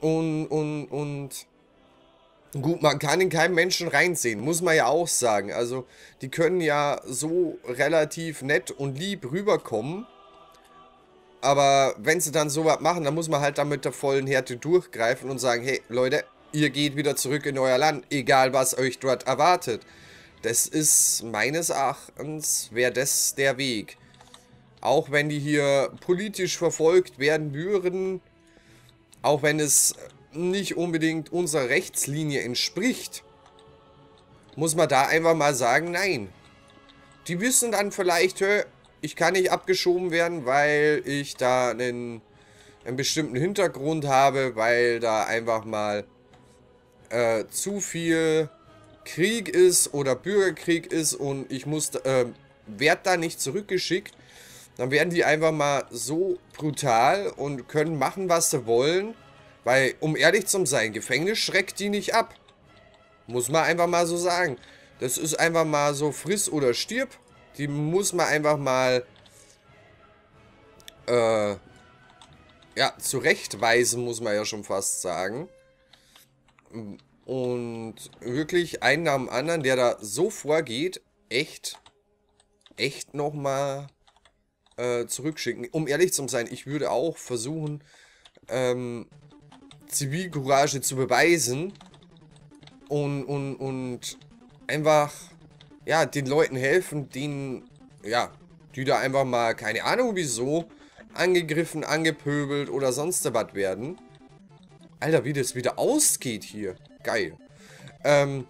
und, und, und Gut, man kann in keinem Menschen reinsehen, muss man ja auch sagen. Also, die können ja so relativ nett und lieb rüberkommen. Aber wenn sie dann sowas machen, dann muss man halt dann mit der vollen Härte durchgreifen und sagen, hey Leute, ihr geht wieder zurück in euer Land, egal was euch dort erwartet. Das ist meines Erachtens, wäre das der Weg. Auch wenn die hier politisch verfolgt werden würden, auch wenn es nicht unbedingt unserer Rechtslinie entspricht, muss man da einfach mal sagen, nein. Die wissen dann vielleicht, ich kann nicht abgeschoben werden, weil ich da einen, einen bestimmten Hintergrund habe, weil da einfach mal äh, zu viel Krieg ist oder Bürgerkrieg ist und ich muss, äh, werd da nicht zurückgeschickt. Dann werden die einfach mal so brutal und können machen, was sie wollen. Weil, um ehrlich zu sein, Gefängnis schreckt die nicht ab. Muss man einfach mal so sagen. Das ist einfach mal so friss oder stirb. Die muss man einfach mal äh, ja, zurechtweisen, muss man ja schon fast sagen. Und wirklich einen nach dem anderen, der da so vorgeht, echt, echt nochmal äh, zurückschicken. Um ehrlich zu sein, ich würde auch versuchen, ähm, Zivilcourage zu beweisen und, und, und einfach ja, den Leuten helfen, denen, ja, die da einfach mal, keine Ahnung wieso, angegriffen, angepöbelt oder sonst was werden. Alter, wie das wieder ausgeht hier. Geil. Ähm,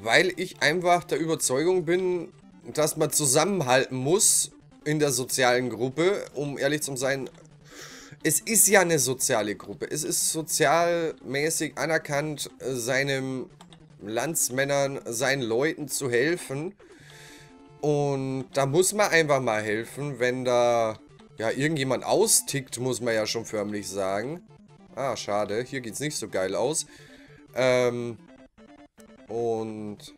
weil ich einfach der Überzeugung bin, dass man zusammenhalten muss in der sozialen Gruppe, um ehrlich zu sein, es ist ja eine soziale Gruppe. Es ist sozialmäßig anerkannt, seinen Landsmännern, seinen Leuten zu helfen. Und da muss man einfach mal helfen, wenn da ja irgendjemand austickt, muss man ja schon förmlich sagen. Ah, schade. Hier geht's nicht so geil aus. Ähm, und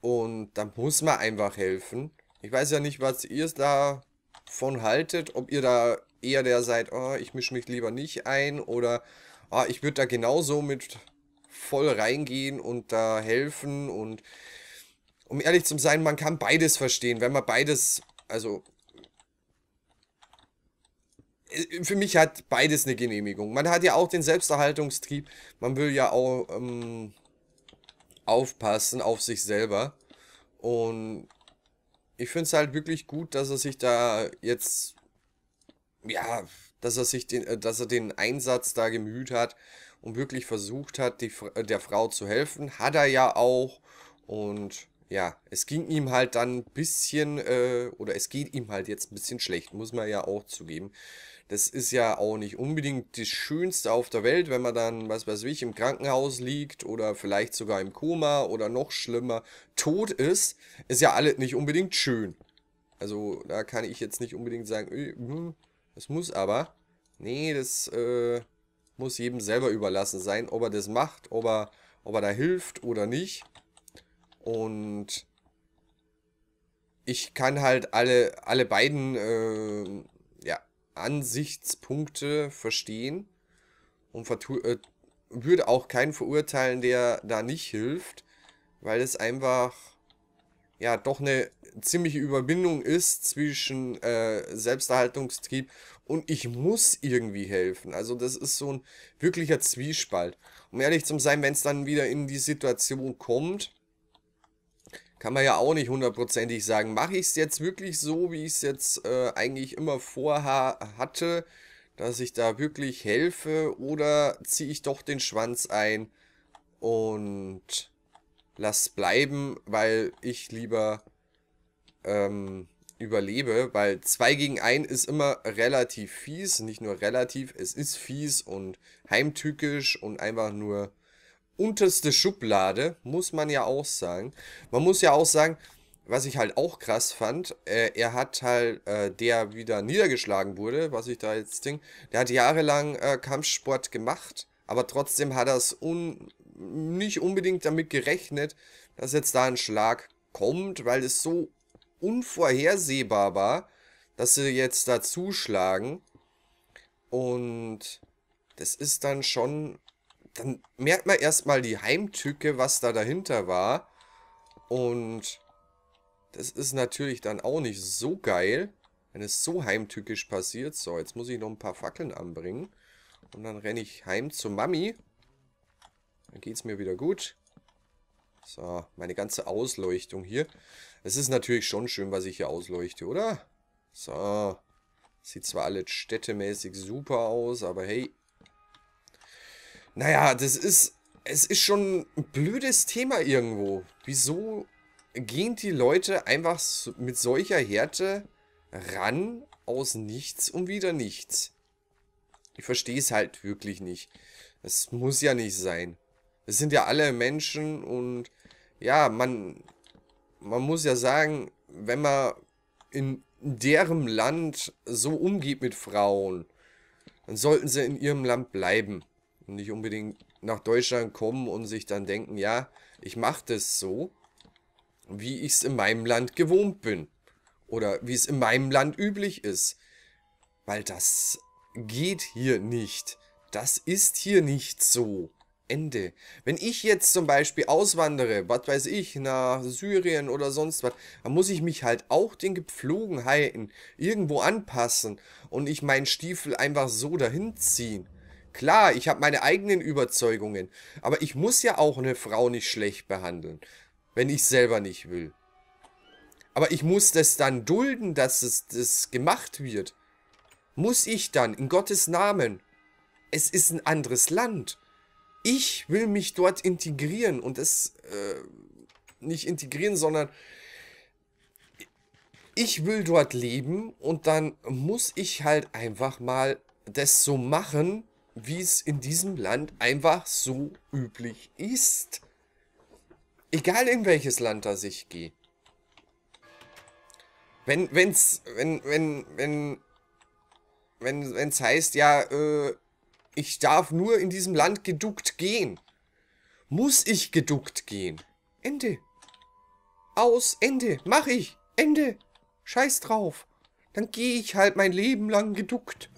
und da muss man einfach helfen. Ich weiß ja nicht, was ihr davon haltet, ob ihr da eher der seid, oh, ich mische mich lieber nicht ein oder oh, ich würde da genauso mit voll reingehen und da helfen und um ehrlich zu sein, man kann beides verstehen, wenn man beides, also äh, für mich hat beides eine Genehmigung. Man hat ja auch den Selbsterhaltungstrieb, man will ja auch ähm, aufpassen auf sich selber. Und ich finde es halt wirklich gut, dass er sich da jetzt, ja, dass er sich den, äh, dass er den Einsatz da gemüht hat und wirklich versucht hat, die, äh, der Frau zu helfen. Hat er ja auch. Und ja, es ging ihm halt dann ein bisschen, äh, oder es geht ihm halt jetzt ein bisschen schlecht, muss man ja auch zugeben das ist ja auch nicht unbedingt das Schönste auf der Welt, wenn man dann, was weiß ich, im Krankenhaus liegt oder vielleicht sogar im Koma oder noch schlimmer tot ist, ist ja alles nicht unbedingt schön. Also da kann ich jetzt nicht unbedingt sagen, äh, hm, das muss aber. Nee, das äh, muss jedem selber überlassen sein, ob er das macht, ob er, ob er da hilft oder nicht. Und ich kann halt alle, alle beiden äh, Ansichtspunkte verstehen und äh, würde auch keinen verurteilen, der da nicht hilft, weil es einfach ja doch eine ziemliche Überbindung ist zwischen äh, Selbsterhaltungstrieb und ich muss irgendwie helfen. Also das ist so ein wirklicher Zwiespalt. Um ehrlich zu sein, wenn es dann wieder in die Situation kommt, kann man ja auch nicht hundertprozentig sagen, mache ich es jetzt wirklich so, wie ich es jetzt äh, eigentlich immer vorher hatte, dass ich da wirklich helfe oder ziehe ich doch den Schwanz ein und lass bleiben, weil ich lieber ähm, überlebe, weil 2 gegen 1 ist immer relativ fies, nicht nur relativ, es ist fies und heimtückisch und einfach nur unterste Schublade, muss man ja auch sagen. Man muss ja auch sagen, was ich halt auch krass fand, äh, er hat halt, äh, der wieder niedergeschlagen wurde, was ich da jetzt denke, der hat jahrelang äh, Kampfsport gemacht, aber trotzdem hat er es un nicht unbedingt damit gerechnet, dass jetzt da ein Schlag kommt, weil es so unvorhersehbar war, dass sie jetzt da zuschlagen. Und das ist dann schon dann merkt man erstmal die Heimtücke, was da dahinter war. Und das ist natürlich dann auch nicht so geil, wenn es so heimtückisch passiert. So, jetzt muss ich noch ein paar Fackeln anbringen. Und dann renne ich heim zu Mami. Dann geht es mir wieder gut. So, meine ganze Ausleuchtung hier. Es ist natürlich schon schön, was ich hier ausleuchte, oder? So. Sieht zwar alles städtemäßig super aus, aber hey, naja, das ist... Es ist schon ein blödes Thema irgendwo. Wieso gehen die Leute einfach mit solcher Härte ran aus nichts und wieder nichts? Ich verstehe es halt wirklich nicht. Es muss ja nicht sein. Es sind ja alle Menschen und ja, man, man muss ja sagen, wenn man in deren Land so umgeht mit Frauen, dann sollten sie in ihrem Land bleiben. Und nicht unbedingt nach Deutschland kommen und sich dann denken, ja, ich mache das so, wie ich es in meinem Land gewohnt bin. Oder wie es in meinem Land üblich ist. Weil das geht hier nicht. Das ist hier nicht so. Ende. Wenn ich jetzt zum Beispiel auswandere, was weiß ich, nach Syrien oder sonst was, dann muss ich mich halt auch den Gepflogenheiten irgendwo anpassen und ich meinen Stiefel einfach so dahin ziehen. Klar, ich habe meine eigenen Überzeugungen, aber ich muss ja auch eine Frau nicht schlecht behandeln, wenn ich selber nicht will. Aber ich muss das dann dulden, dass es das gemacht wird. Muss ich dann, in Gottes Namen. Es ist ein anderes Land. Ich will mich dort integrieren und es äh, nicht integrieren, sondern ich will dort leben und dann muss ich halt einfach mal das so machen, wie es in diesem Land einfach so üblich ist. Egal in welches Land das ich gehe. Wenn, wenn's, wenn, wenn, wenn, wenn, wenn's heißt, ja, äh, ich darf nur in diesem Land geduckt gehen. Muss ich geduckt gehen? Ende. Aus, Ende. Mach ich. Ende. Scheiß drauf. Dann gehe ich halt mein Leben lang geduckt.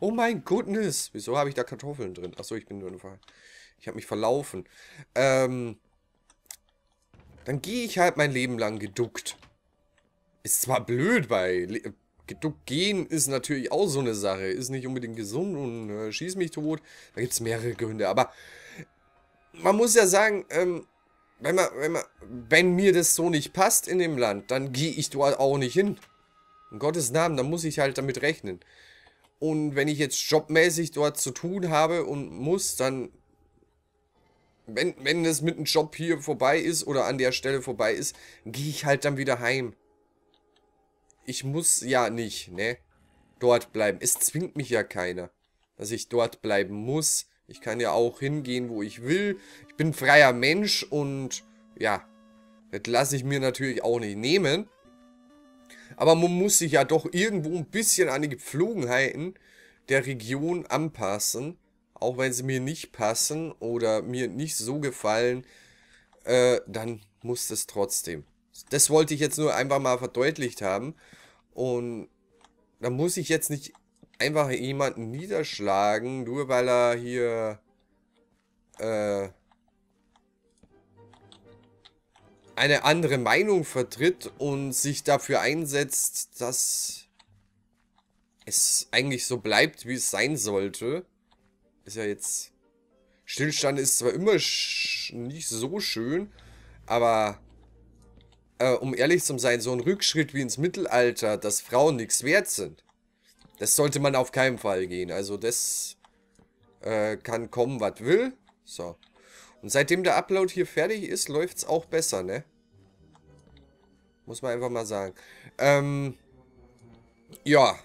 Oh mein Goodness. Wieso habe ich da Kartoffeln drin? Achso, ich bin nur... Ich habe mich verlaufen. Ähm, dann gehe ich halt mein Leben lang geduckt. Ist zwar blöd, weil. geduckt gehen ist natürlich auch so eine Sache. Ist nicht unbedingt gesund und äh, schießt mich tot. Da gibt es mehrere Gründe. Aber man muss ja sagen, ähm, wenn, man, wenn, man, wenn mir das so nicht passt in dem Land, dann gehe ich dort auch nicht hin. In Gottes Namen, dann muss ich halt damit rechnen. Und wenn ich jetzt jobmäßig dort zu tun habe und muss, dann, wenn, wenn es mit dem Job hier vorbei ist oder an der Stelle vorbei ist, gehe ich halt dann wieder heim. Ich muss ja nicht, ne? Dort bleiben. Es zwingt mich ja keiner, dass ich dort bleiben muss. Ich kann ja auch hingehen, wo ich will. Ich bin freier Mensch und ja, das lasse ich mir natürlich auch nicht nehmen. Aber man muss sich ja doch irgendwo ein bisschen an die Gepflogenheiten der Region anpassen. Auch wenn sie mir nicht passen oder mir nicht so gefallen, äh, dann muss es trotzdem. Das wollte ich jetzt nur einfach mal verdeutlicht haben. Und da muss ich jetzt nicht einfach jemanden niederschlagen, nur weil er hier äh, eine andere Meinung vertritt und sich dafür einsetzt, dass es eigentlich so bleibt, wie es sein sollte. Ist ja jetzt... Stillstand ist zwar immer nicht so schön, aber äh, um ehrlich zu sein, so ein Rückschritt wie ins Mittelalter, dass Frauen nichts wert sind, das sollte man auf keinen Fall gehen. Also das äh, kann kommen, was will. So. Und seitdem der Upload hier fertig ist, läuft's auch besser, ne? Muss man einfach mal sagen. Ähm, ja,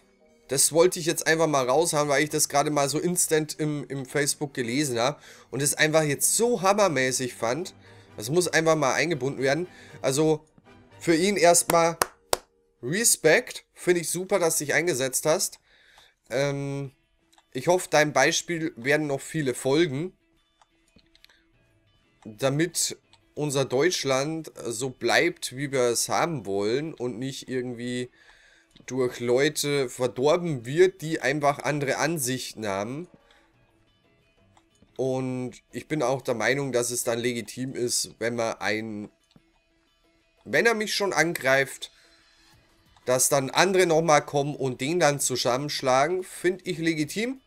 das wollte ich jetzt einfach mal raushauen, weil ich das gerade mal so instant im, im Facebook gelesen habe. Und es einfach jetzt so hammermäßig fand. Das muss einfach mal eingebunden werden. Also für ihn erstmal Respekt. Finde ich super, dass du dich eingesetzt hast. Ähm, ich hoffe, deinem Beispiel werden noch viele folgen. Damit unser Deutschland so bleibt, wie wir es haben wollen und nicht irgendwie durch Leute verdorben wird, die einfach andere Ansichten haben. Und ich bin auch der Meinung, dass es dann legitim ist, wenn man ein... Wenn er mich schon angreift, dass dann andere nochmal kommen und den dann zusammenschlagen, finde ich legitim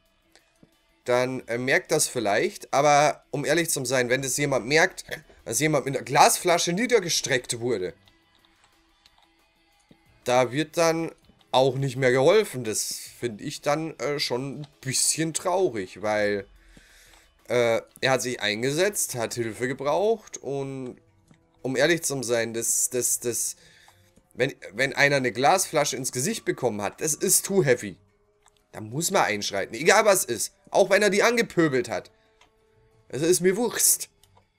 dann äh, merkt das vielleicht. Aber um ehrlich zu sein, wenn das jemand merkt, dass jemand mit einer Glasflasche niedergestreckt wurde, da wird dann auch nicht mehr geholfen. Das finde ich dann äh, schon ein bisschen traurig, weil äh, er hat sich eingesetzt, hat Hilfe gebraucht und um ehrlich zu sein, das, das, das, wenn, wenn einer eine Glasflasche ins Gesicht bekommen hat, das ist too heavy. Da muss man einschreiten, egal was ist. Auch wenn er die angepöbelt hat. Es ist mir Wurst.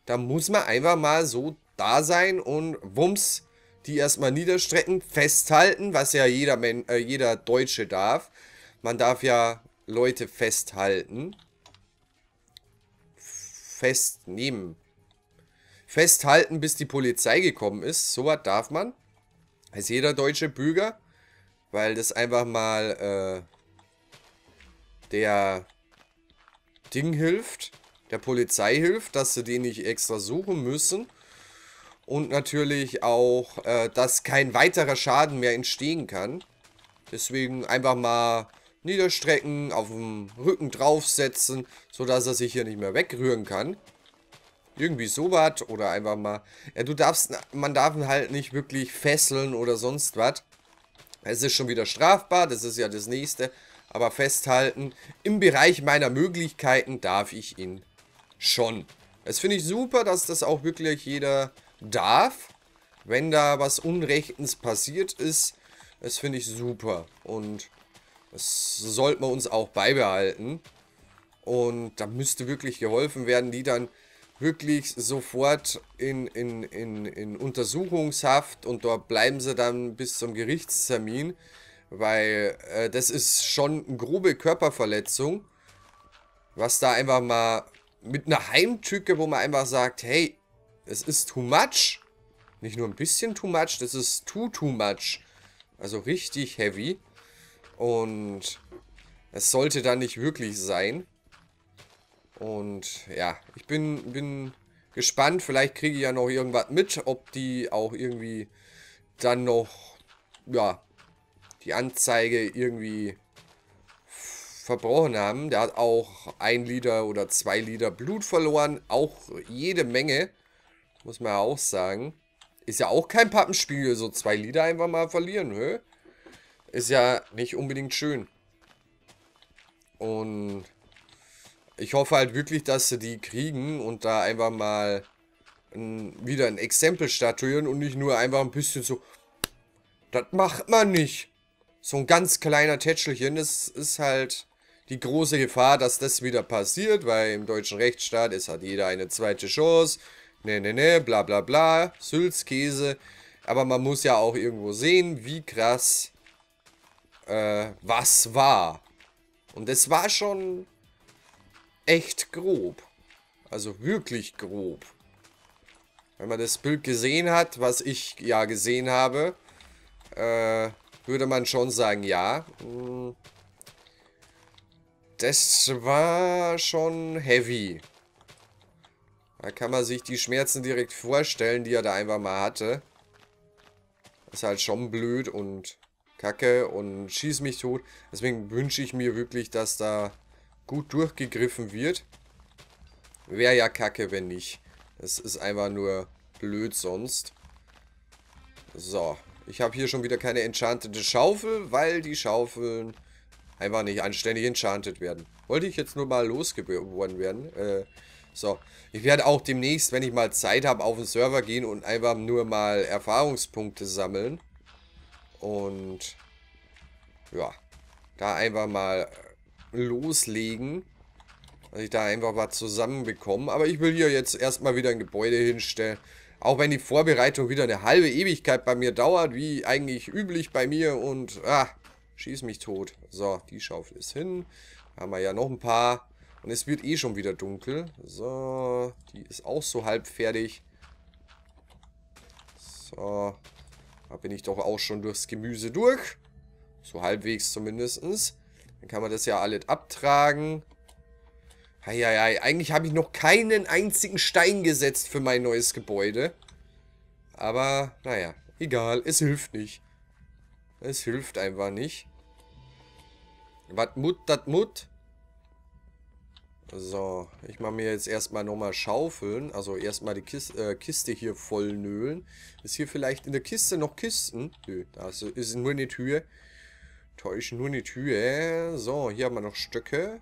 Da muss man einfach mal so da sein und wumms, die erstmal niederstrecken, festhalten, was ja jeder, Men äh, jeder Deutsche darf. Man darf ja Leute festhalten. Festnehmen. Festhalten, bis die Polizei gekommen ist. So was darf man. Als jeder deutsche Bürger. Weil das einfach mal... Äh, der Ding hilft, der Polizei hilft, dass sie den nicht extra suchen müssen. Und natürlich auch, äh, dass kein weiterer Schaden mehr entstehen kann. Deswegen einfach mal niederstrecken, auf dem Rücken draufsetzen, sodass er sich hier nicht mehr wegrühren kann. Irgendwie sowas oder einfach mal... Ja, du darfst... Man darf ihn halt nicht wirklich fesseln oder sonst was. Es ist schon wieder strafbar, das ist ja das Nächste aber festhalten, im Bereich meiner Möglichkeiten darf ich ihn schon. Das finde ich super, dass das auch wirklich jeder darf. Wenn da was Unrechtens passiert ist, das finde ich super. Und das sollten wir uns auch beibehalten. Und da müsste wirklich geholfen werden, die dann wirklich sofort in, in, in, in Untersuchungshaft und dort bleiben sie dann bis zum Gerichtstermin. Weil äh, das ist schon eine grobe Körperverletzung. Was da einfach mal mit einer Heimtücke, wo man einfach sagt, hey, es ist too much. Nicht nur ein bisschen too much, das ist too too much. Also richtig heavy. Und es sollte da nicht wirklich sein. Und ja, ich bin, bin gespannt. Vielleicht kriege ich ja noch irgendwas mit, ob die auch irgendwie dann noch, ja, die Anzeige irgendwie verbrochen haben. Der hat auch ein Liter oder zwei Liter Blut verloren. Auch jede Menge. Muss man ja auch sagen. Ist ja auch kein Pappenspiegel, so zwei Liter einfach mal verlieren, hä? Ist ja nicht unbedingt schön. Und ich hoffe halt wirklich, dass sie die kriegen und da einfach mal ein, wieder ein Exempel statuieren und nicht nur einfach ein bisschen so, das macht man nicht so ein ganz kleiner Tätschelchen. Das ist halt die große Gefahr, dass das wieder passiert, weil im deutschen Rechtsstaat ist halt jeder eine zweite Chance. Ne, ne, ne, bla bla bla, Sülzkäse. Aber man muss ja auch irgendwo sehen, wie krass äh, was war. Und es war schon echt grob. Also wirklich grob. Wenn man das Bild gesehen hat, was ich ja gesehen habe, äh, würde man schon sagen, ja. Hm. Das war schon heavy. Da kann man sich die Schmerzen direkt vorstellen, die er da einfach mal hatte. Ist halt schon blöd und kacke und schieß mich tot. Deswegen wünsche ich mir wirklich, dass da gut durchgegriffen wird. Wäre ja kacke, wenn nicht. Das ist einfach nur blöd sonst. So, ich habe hier schon wieder keine enchantete Schaufel, weil die Schaufeln einfach nicht anständig enchanted werden. Wollte ich jetzt nur mal losgeboren werden. Äh, so, ich werde auch demnächst, wenn ich mal Zeit habe, auf den Server gehen und einfach nur mal Erfahrungspunkte sammeln. Und ja, da einfach mal loslegen. Dass ich da einfach was zusammenbekomme. Aber ich will hier jetzt erstmal wieder ein Gebäude hinstellen. Auch wenn die Vorbereitung wieder eine halbe Ewigkeit bei mir dauert, wie eigentlich üblich bei mir und ah, schieß mich tot. So, die Schaufel ist hin. Haben wir ja noch ein paar. Und es wird eh schon wieder dunkel. So, die ist auch so halb fertig. So, da bin ich doch auch schon durchs Gemüse durch. So halbwegs zumindestens. Dann kann man das ja alles abtragen. Eieiei, eigentlich habe ich noch keinen einzigen Stein gesetzt für mein neues Gebäude. Aber, naja, egal, es hilft nicht. Es hilft einfach nicht. Wat mut, dat mut. So, ich mache mir jetzt erstmal nochmal Schaufeln. Also erstmal die Kiste, äh, Kiste hier voll nölen. Ist hier vielleicht in der Kiste noch Kisten? Nö, da ist nur eine Tür. Täuschen nur eine Tür. So, hier haben wir noch Stöcke.